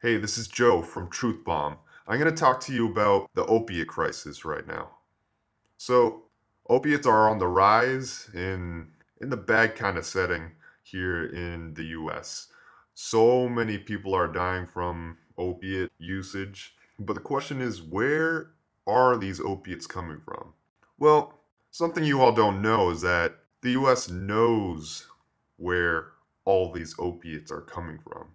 Hey, this is Joe from Truth Bomb. I'm going to talk to you about the opiate crisis right now. So, opiates are on the rise in in the bad kind of setting here in the US. So many people are dying from opiate usage, but the question is where are these opiates coming from? Well, something you all don't know is that the US knows where all these opiates are coming from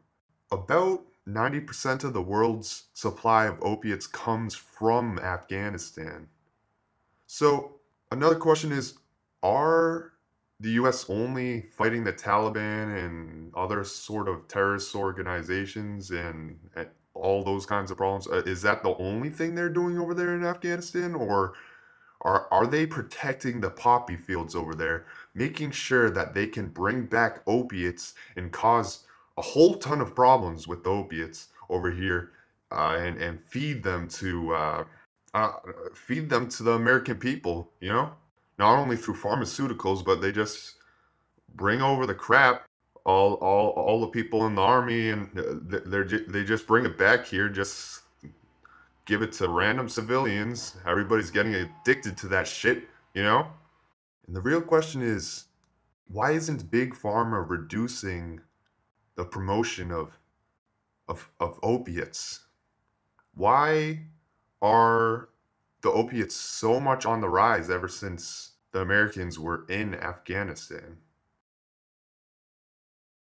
about 90% of the world's supply of opiates comes from Afghanistan. So, another question is are the US only fighting the Taliban and other sort of terrorist organizations and, and all those kinds of problems? Uh, is that the only thing they're doing over there in Afghanistan or are are they protecting the poppy fields over there, making sure that they can bring back opiates and cause a whole ton of problems with the opiates over here uh, and and feed them to uh, uh, feed them to the American people. You know, not only through pharmaceuticals, but they just bring over the crap. All all all the people in the army and uh, they're they just bring it back here. Just give it to random civilians. Everybody's getting addicted to that shit. You know. And the real question is, why isn't Big Pharma reducing the promotion of of of opiates. Why are the opiates so much on the rise ever since the Americans were in Afghanistan?